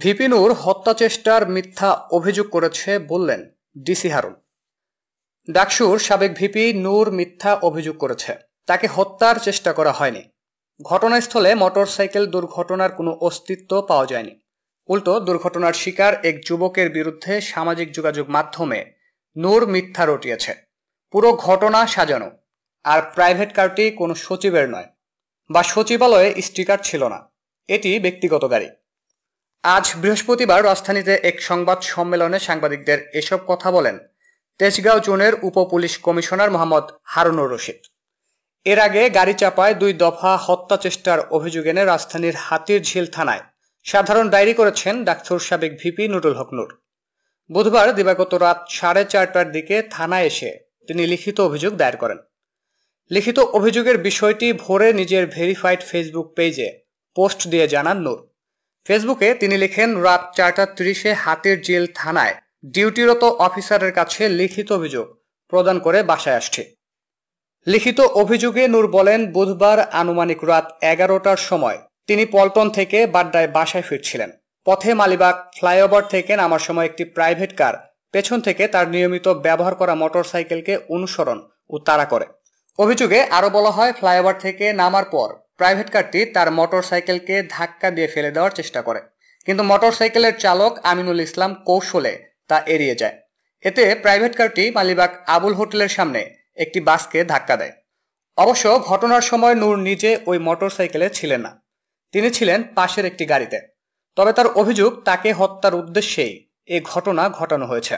ভিপিনুর হত্যাচেষ্টার মিথ্যা অভিযোগ করেছে বললেন ডিসি হারুন ডাকসুর সাবেক ভিপি নূর মিথ্যা অভিযোগ করেছে তাকে হত্যার চেষ্টা করা হয়নি ঘটনাস্থলে মোটরসাইকেল দুর্ঘটনার কোনো অস্তিত্ব পাওয়া যায়নি উল্টো দুর্ঘটনার শিকার এক যুবকের বিরুদ্ধে সামাজিক যোগাযোগ মাধ্যমে নূর মিথ্যা রটিয়েছে পুরো ঘটনা সাজানো আর প্রাইভেট কারটি কোনো সচিবের নয় বা সচিবালয়ে স্টিকার ছিল না এটি ব্যক্তিগত গাড়ি আজ বৃহস্পতিবার রাজধানীতে এক সংবাদ সম্মেলনে সাংবাদিকদের এসব কথা বলেন তেজগাঁও জোনের উপ পুলিশ কমিশনার মোহাম্মদ হারুনুর রশিদ এর আগে গাড়ি চাপায় দুই দফা হত্যা চেষ্টার অভিযোগ এনে রাজধানীর হাতির ঝিল থানায় সাধারণ ডায়েরি করেছেন ডাক্তার সাবেক ভিপি নুরুল হক নূর বুধবার দিবাগত রাত সাড়ে চারটার দিকে থানায় এসে তিনি লিখিত অভিযোগ দায়ের করেন লিখিত অভিযোগের বিষয়টি ভোরে নিজের ভেরিফাইড ফেসবুক পেজে পোস্ট দিয়ে জানান নূর ফেসবুকে তিনি লিখেন রাত চারটা তিরিশে হাতের জেল থানায় ডিউটিরত অফিসারের কাছে লিখিত অভিযোগ প্রদান করে বাসায় আসছে লিখিত অভিযোগে নূর বলেন বুধবার আনুমানিক রাত এগারোটার সময় তিনি পল্টন থেকে বাড্ডায় বাসায় ফিরছিলেন পথে মালিবাগ ফ্লাইওভার থেকে নামার সময় একটি প্রাইভেট কার পেছন থেকে তার নিয়মিত ব্যবহার করা মোটরসাইকেলকে অনুসরণ ও তাড়া করে অভিযোগে আরও বলা হয় ফ্লাইওভার থেকে নামার পর প্রাইভেট কারটি তার মোটর সাইকেলকে ধাক্কা দিয়ে ফেলে দেওয়ার চেষ্টা করে কিন্তু মোটর সাইকেলের চালক আমিনুল ইসলাম কৌশলে তা এড়িয়ে যায় এতে প্রাইভেট কারটি মালিবাগ আবুল হোটেলের সামনে একটি বাসকে ধাক্কা দেয় অবশ্য ঘটনার সময় নূর নিজে ওই মোটর সাইকেলে ছিলেন না তিনি ছিলেন পাশের একটি গাড়িতে তবে তার অভিযোগ তাকে হত্যার উদ্দেশ্যেই এ ঘটনা ঘটানো হয়েছে